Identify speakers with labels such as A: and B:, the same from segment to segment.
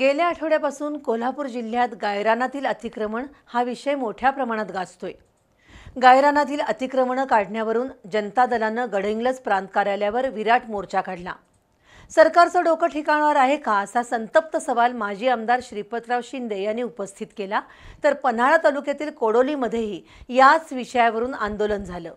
A: गेल्या आठवड्यापासून कोल्हापूर जिल्ह्यात गायरानातील अतिक्रमण हा विषय मोठ्या प्रमाणात गाजतोय गायरानातील अतिक्रमणं काढण्यावरून जनता दलानं गडहिंग्लज प्रांत कार्यालयावर विराट मोर्चा काढला सरकारचं डोकं ठिकाणावर आहे का असा संतप्त सवाल माजी आमदार श्रीपतराव शिंदे यांनी उपस्थित केला तर पन्हाळा तालुक्यातील कोडोलीमध्येही याच विषयावरून आंदोलन झालं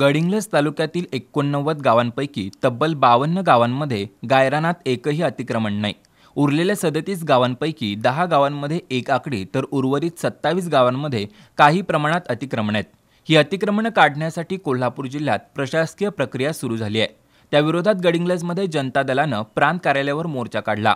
B: गडिंग्लज तालुक्यातील एकोणनव्वद गावांपैकी तब्बल बावन्न गावांमध्ये गायरानात एकही अतिक्रमण नाही उरलेल्या सदतीस गावांपैकी दहा गावांमध्ये एक आकडी तर उर्वरित सत्तावीस गावांमध्ये काही प्रमाणात अतिक्रमण आहेत ही अतिक्रमणं काढण्यासाठी कोल्हापूर जिल्ह्यात प्रशासकीय प्रक्रिया सुरू झाली आहे त्याविरोधात गडिंग्लजमध्ये जनता दलानं प्रांत कार्यालयावर मोर्चा काढला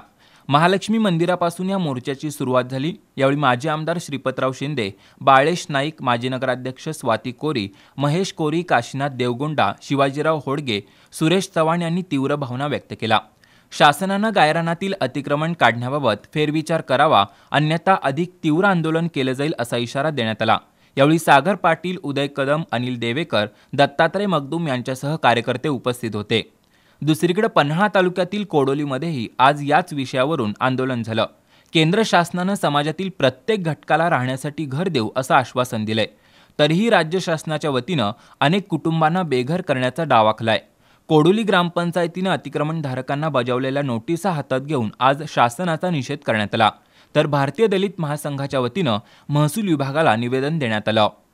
B: महालक्ष्मी मंदिरापासून या मोर्चाची सुरुवात झाली यावेळी माजी आमदार श्रीपतराव शिंदे बाळेश नाईक माजी नगराध्यक्ष स्वाती कोरी महेश कोरी काशीनाथ देवगोंडा शिवाजीराव होडगे सुरेश चव्हाण यांनी तीव्र भावना व्यक्त केला शासनानं गायरानातील अतिक्रमण काढण्याबाबत फेरविचार करावा अन्यथा अधिक तीव्र आंदोलन केलं जाईल असा इशारा देण्यात आला यावेळी सागर पाटील उदय कदम अनिल देवेकर दत्तात्रय मगदूम यांच्यासह कार्यकर्ते उपस्थित होते दुसरीकडे पन्हाळा तालुक्यातील कोडोलीमध्येही आज याच विषयावरून आंदोलन झालं केंद्र शासनानं समाजातील प्रत्येक घटकाला राहण्यासाठी घर देऊ असं आश्वासन दिलंय तरीही राज्य शासनाच्या वतीनं अनेक कुटुंबांना बेघर करण्याचा डावाखलाय कोडोली ग्रामपंचायतीनं अतिक्रमणधारकांना बजावलेल्या नोटिसा हातात घेऊन आज शासनाचा निषेध करण्यात आला तर भारतीय दलित महासंघाच्या वतीनं महसूल विभागाला निवेदन देण्यात आलं